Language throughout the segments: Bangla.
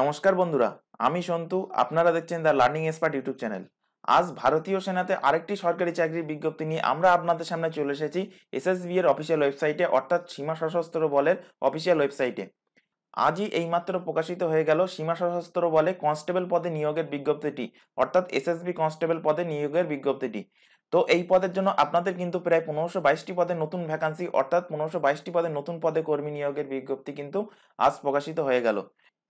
নমস্কার বন্ধুরা আমি সন্তু আপনারা দেখছেন the learning expert YouTube channel আজ ভারতীয় সেনাতে আরেকটি সরকারি চাকরির বিজ্ঞপ্তি নিয়ে আমরা আপনাদের সামনে চলে এসেছি এসএসবি এর অফিসিয়াল ওয়েবসাইটে অর্থাৎ সীমা সশস্ত্র বলের অফিসিয়াল ওয়েবসাইটে আজই এইমাত্র প্রকাশিত হয়ে গেল সীমা সশস্ত্র বলে কনস্টেবল পদে নিয়োগের বিজ্ঞপ্তিটি অর্থাৎ এসএসবি কনস্টেবল পদে নিয়োগের বিজ্ঞপ্তিটি তো এই পদের জন্য আপনাদের কিন্তু প্রায় পনেরোশো বাইশটি পদে নতুন ভ্যাকান্সি অর্থাৎ পনেরোশো বাইশটি পদে নতুন পদে কর্মী নিয়োগের বিজ্ঞপ্তি কিন্তু আজ প্রকাশিত হয়ে গেল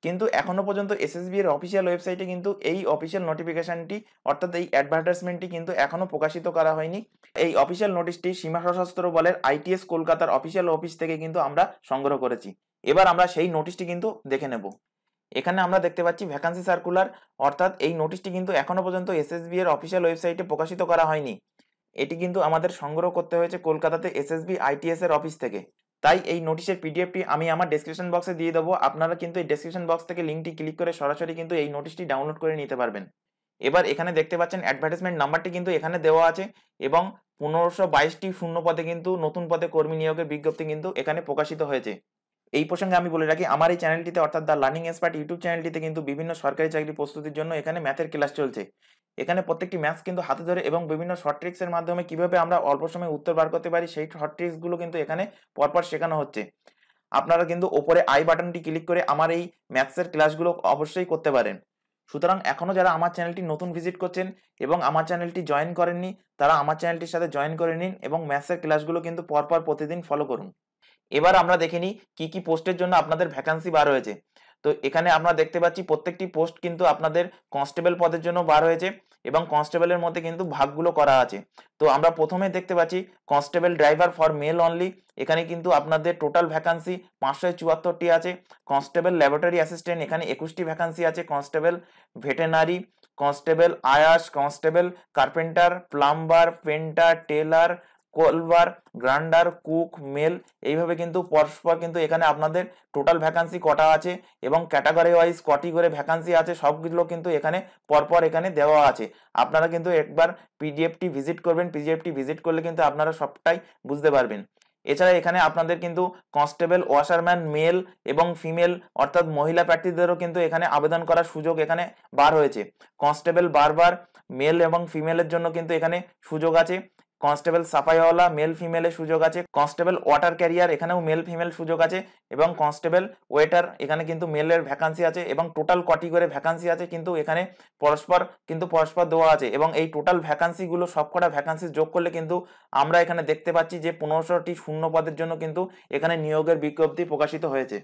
কিন্তু এখনও পর্যন্ত এসএসবি এর অফিসিয়াল ওয়েবসাইটে কিন্তু এই অফিসিয়াল নোটিফিকেশনটি অর্থাৎ এই অ্যাডভার্টাইজমেন্টটি কিন্তু এখনও প্রকাশিত করা হয়নি এই অফিসিয়াল নোটিশটি সীমা সশস্ত্র বলের আইটিএস কলকাতার অফিসিয়াল অফিস থেকে কিন্তু আমরা সংগ্রহ করেছি এবার আমরা সেই নোটিশটি কিন্তু দেখে নেব এখানে আমরা দেখতে পাচ্ছি ভ্যাকান্সি সার্কুলার অর্থাৎ এই নোটিশটি কিন্তু এখনও পর্যন্ত এসএসবি এর অফিসিয়াল ওয়েবসাইটে প্রকাশিত করা হয়নি এটি কিন্তু আমাদের সংগ্রহ করতে হয়েছে কলকাতাতে এসএসবি আইটিএস এর অফিস থেকে তাই এই নোটিশের পিডিএফটি আমি আমার ডেসক্রিপশন বক্সে দিয়ে দেবো আপনারা কিন্তু এই ডেসক্রিপশন বক্স থেকে লিঙ্কটি ক্লিক করে সরাসরি কিন্তু এই নোটিশটি ডাউনলোড করে নিতে পারবেন এবার এখানে দেখতে পাচ্ছেন অ্যাডভার্টাইজমেন্ট নাম্বারটি কিন্তু এখানে দেওয়া আছে এবং পনেরোশো বাইশটি শূন্য পদে কিন্তু নতুন পদে কর্মী নিয়োগের বিজ্ঞপ্তি কিন্তু এখানে প্রকাশিত হয়েছে এই প্রসঙ্গে আমি বলে রাখি আমার এই চ্যানেলটিতে অর্থাৎ দ্য লার্নিং এক্সপার্ট ইউটিউব চ্যানেলটিতে কিন্তু বিভিন্ন সরকারি চাকরি প্রস্তুতির জন্য এখানে ম্যাথের ক্লাস চলছে এখানে প্রত্যেকটি ম্যাথস কিন্তু হাতে ধরে এবং বিভিন্ন শর্ট ট্রিক্সের মাধ্যমে কিভাবে আমরা অল্প সময়ে উত্তর বার করতে পারি সেই শর্ট ট্রিক্সগুলো কিন্তু এখানে পরপর শেখানো হচ্ছে আপনারা কিন্তু ওপরে আই বাটনটি ক্লিক করে আমার এই ম্যাথসের ক্লাসগুলো অবশ্যই করতে পারেন সুতরাং এখনও যারা আমার চ্যানেলটি নতুন ভিজিট করছেন এবং আমার চ্যানেলটি জয়েন করেননি তারা আমার চ্যানেলটির সাথে জয়েন করে নিন এবং ম্যাথসের ক্লাসগুলো কিন্তু পরপর প্রতিদিন ফলো করুন এবার আমরা দেখে নিই কি কি পোস্টের জন্য আপনাদের ভ্যাকান্সি বার হয়েছে তো এখানে আমরা দেখতে পাচ্ছি প্রত্যেকটি পোস্ট কিন্তু আপনাদের কনস্টেবল পদের জন্য বার হয়েছে এবং কনস্টেবলের মধ্যে কিন্তু ভাগগুলো করা আছে তো আমরা প্রথমে দেখতে পাচ্ছি constable driver for male only এখানে কিন্তু আপনাদের টোটাল ভ্যাকান্সি পাঁচশো চুয়াত্তরটি আছে কনস্টেবল ল্যাবরেটরি অ্যাসিস্ট্যান্ট এখানে একুশটি ভ্যাকান্সি আছে কনস্টেবল ভেটেনারি কনস্টেবল আয়াস constable carpenter plumber painter tailor cobbler grinder cook male এইভাবে কিন্তু পরস্পর কিন্তু এখানে আপনাদের টোটাল ভ্যাকান্সি কটা আছে এবং ক্যাটাগরি ওয়াইজ কটি করে ভ্যাকান্সি আছে সবগুলো কিন্তু এখানে পরপর এখানে দেওয়া আছে আপনারা কিন্তু একবার পিডিএফটি ভিজিট করবেন পিডিএফটি ভিজিট করলে কিন্তু আপনারা সবটাই বুঝতে পারবেন এছাড়া এখানে আপনাদের কিন্তু কনস্টেবল ওয়াশারম্যান মেল এবং ফিমেল অর্থাৎ মহিলা প্রার্থীদেরও কিন্তু এখানে আবেদন করার সুযোগ এখানে বার হয়েছে কনস্টেবল বারবার মেল এবং ফিমেলের জন্য কিন্তু এখানে সুযোগ আছে কনস্টেবল সাফাইওয়ালা মেল ফিমেলের সুযোগ আছে কনস্টেবল ওয়াটার ক্যারিয়ার এখানেও মেল ফিমেল সুযোগ আছে এবং কনস্টেবল ওয়েটার এখানে কিন্তু মেলের ভ্যাকান্সি আছে এবং টোটাল কটি করে ভ্যাকান্সি আছে কিন্তু এখানে পরস্পর কিন্তু পরস্পর দেওয়া আছে এবং এই টোটাল ভ্যাকান্সিগুলো সবকটা ভ্যাকান্সি যোগ করলে কিন্তু আমরা এখানে দেখতে পাচ্ছি যে পনেরোশোটি শূন্য পদের জন্য কিন্তু এখানে নিয়োগের বিজ্ঞপ্তি প্রকাশিত হয়েছে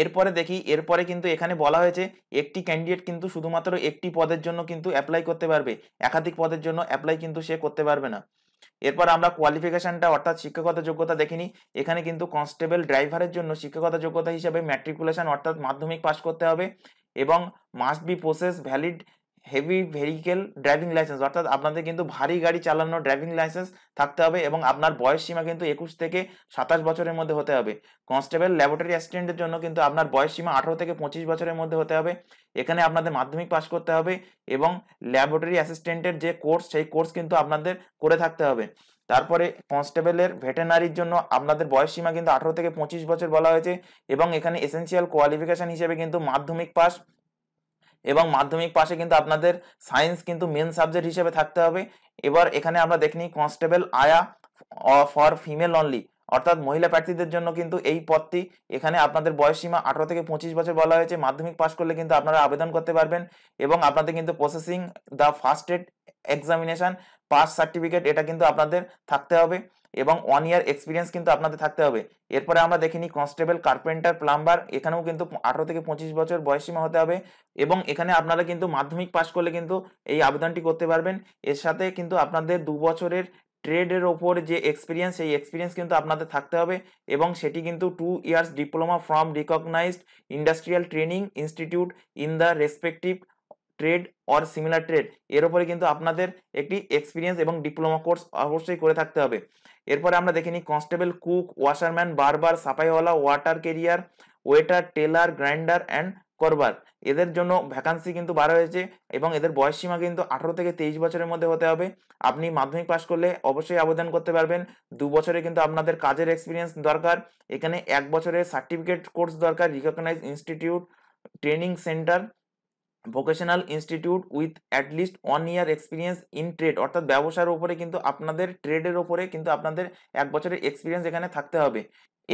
এরপরে দেখি এরপরে কিন্তু এখানে বলা হয়েছে একটি ক্যান্ডিডেট কিন্তু শুধুমাত্র একটি পদের জন্য কিন্তু অ্যাপ্লাই করতে পারবে একাধিক পদের জন্য অ্যাপ্লাই কিন্তু সে করতে পারবে না এরপর আমরা কোয়ালিফিকেশনটা অর্থাৎ শিক্ষাগত যোগ্যতা দেখিনি এখানে কিন্তু কনস্টেবল ড্রাইভারের জন্য শিক্ষাগত যোগ্যতা হিসেবে ম্যাট্রিকুলেশন অর্থাৎ মাধ্যমিক পাশ করতে হবে এবং must be possess valid heavy vehicle driving licence অর্থাৎ আপনাদের কিন্তু ভারী গাড়ি চালানোর ড্রাইভিং লাইসেন্স থাকতে হবে এবং আপনার বয়স সীমা কিন্তু একুশ থেকে সাতাশ বছরের মধ্যে হতে হবে কনস্টেবল ল্যাবরেটরি অ্যাসিস্ট্যান্টের জন্য কিন্তু আপনার বয়স সীমা আঠারো থেকে পঁচিশ বছরের মধ্যে হতে হবে এখানে আপনাদের মাধ্যমিক পাশ করতে হবে এবং ল্যাবরেটরি অ্যাসিস্ট্যান্টের যে কোর্স সেই কোর্স কিন্তু আপনাদের করে থাকতে হবে তারপরে কনস্টেবলের ভেটেনারির জন্য আপনাদের বয়স সীমা কিন্তু আঠারো থেকে পঁচিশ বছর বলা হয়েছে এবং এখানে এসেন্সিয়াল কোয়ালিফিকেশন হিসেবে কিন্তু মাধ্যমিক পাস এবং মাধ্যমিক পাশে কিন্তু আপনাদের সায়েন্স কিন্তু মেন সাবজেক্ট হিসেবে থাকতে হবে এবার এখানে আমরা দেখিনি কনস্টেবল আয়া ফর ফিমেল অনলি অর্থাৎ মহিলা প্রার্থীদের জন্য কিন্তু এই পদটি এখানে আপনাদের বয়স সীমা আঠারো থেকে পঁচিশ বছর বলা হয়েছে মাধ্যমিক পাশ করলে কিন্তু আপনারা আবেদন করতে পারবেন এবং আপনাদের কিন্তু possessing the first aid examination pass certificate এটা কিন্তু আপনাদের থাকতে হবে এবং ওয়ান ইয়ার এক্সপিরিয়েন্স কিন্তু আপনাদের থাকতে হবে এরপরে আমরা দেখে নিই কনস্টেবল কার্পেন্টার প্লাম্বার এখানেও কিন্তু আঠারো থেকে পঁচিশ বছর বয়সীমা হতে হবে এবং এখানে আপনারা কিন্তু মাধ্যমিক পাশ করলে কিন্তু এই আবেদনটি করতে পারবেন এর সাথে কিন্তু আপনাদের দু বছরের ট্রেডের ওপর যে এক্সপিরিয়েন্স সেই এক্সপিরিয়েন্স কিন্তু আপনাদের থাকতে হবে এবং সেটি কিন্তু two years diploma from recognised industrial training institute in the respective trade or similar trade এর উপরে কিন্তু আপনাদের একটি এক্সপিরিয়েন্স এবং ডিপ্লোমা কোর্স অবশ্যই করে থাকতে হবে এরপরে আমরা দেখিনি কনস্টেবল কুক ওয়াশারম্যান বারবার সাফাইওয়ালা water carrier waiter tailor grinder and করবার এদের জন্য ভ্যাকান্সি কিন্তু বার হয়েছে এবং এদের বয়সসীমা কিন্তু আঠারো থেকে তেইশ বছরের মধ্যে হতে হবে আপনি মাধ্যমিক পাশ করলে অবশ্যই আবেদন করতে পারবেন দু বছরে কিন্তু আপনাদের কাজের এক্সপিরিয়েন্স দরকার এখানে এক বছরের সার্টিফিকেট কোর্স দরকার recognise institute training centre vocational institute with at least one year experience in trade অর্থাৎ ব্যবসার উপরে কিন্তু আপনাদের ট্রেডের ওপরে কিন্তু আপনাদের এক বছরের এক্সপিরিয়েন্স এখানে থাকতে হবে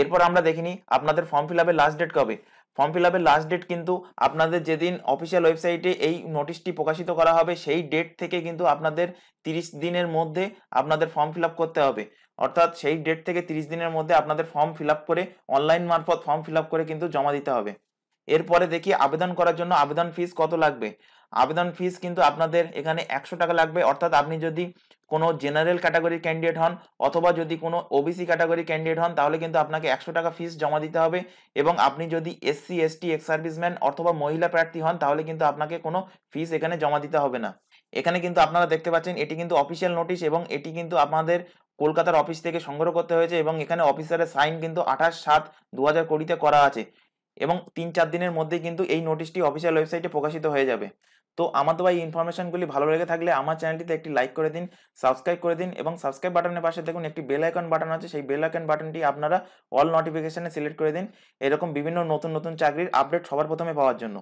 এরপর আমরা দেখিনি আপনাদের ফর্ম ফিল আপের লাস্ট ডেট কবে ফর্ম ফিল আপের লাস্ট ডেট কিন্তু আপনাদের যেদিন অফিসিয়াল ওয়েবসাইটে এই নোটিশটি প্রকাশিত করা হবে সেই ডেট থেকে কিন্তু আপনাদের তিরিশ দিনের মধ্যে আপনাদের ফর্ম ফিল আপ করতে হবে অর্থাৎ সেই ডেট থেকে তিরিশ দিনের মধ্যে আপনাদের ফর্ম ফিল আপ করে অনলাইন মারফত ফর্ম ফিল আপ করে কিন্তু জমা দিতে হবে এরপরে দেখি আবেদন করার জন্য আবেদন ফিস কত লাগবে আবেদন ফিস কিন্তু আপনাদের এখানে একশো টাকা লাগবে অর্থাৎ আপনি যদি কোনো জেনারেল ক্যাটাগরির ক্যান্ডিডেট হন অথবা যদি কোনো ওবিসি ক্যাটাগরির ক্যান্ডিডেট হন তাহলে কিন্তু আপনাকে একশো টাকা ফিস জমা দিতে হবে এবং আপনি যদি এসসি এসটি এক্স সার্ভিসম্যান অথবা মহিলা প্রার্থী হন তাহলে কিন্তু আপনাকে কোনো ফিস এখানে জমা দিতে হবে না এখানে কিন্তু আপনারা দেখতে পাচ্ছেন এটি কিন্তু অফিসিয়াল নোটিশ এবং এটি কিন্তু আপনাদের কলকাতার অফিস থেকে সংগ্রহ করতে হয়েছে এবং এখানে অফিসারের সাইন কিন্তু আঠাশ সাত দু হাজার কুড়িতে করা আছে এবং তিন চার দিনের মধ্যে কিন্তু এই নোটিশটি অফিসিয়াল ওয়েবসাইটে প্রকাশিত হয়ে যাবে তো আমার দেওয়া এই ইনফরমেশনগুলি ভালো লেগে থাকলে আমার চ্যানেলটিতে একটি লাইক করে দিন সাবস্ক্রাইব করে দিন এবং সাবস্ক্রাইব বাটনের পাশে দেখুন একটি বেল আইকন বাটন আছে সেই বেল আইকন বাটনটি আপনারা অল নোটিফিকেশানে সিলেক্ট করে দিন এরকম বিভিন্ন নতুন নতুন চাকরির আপডেট সবার প্রথমে পাওয়ার জন্য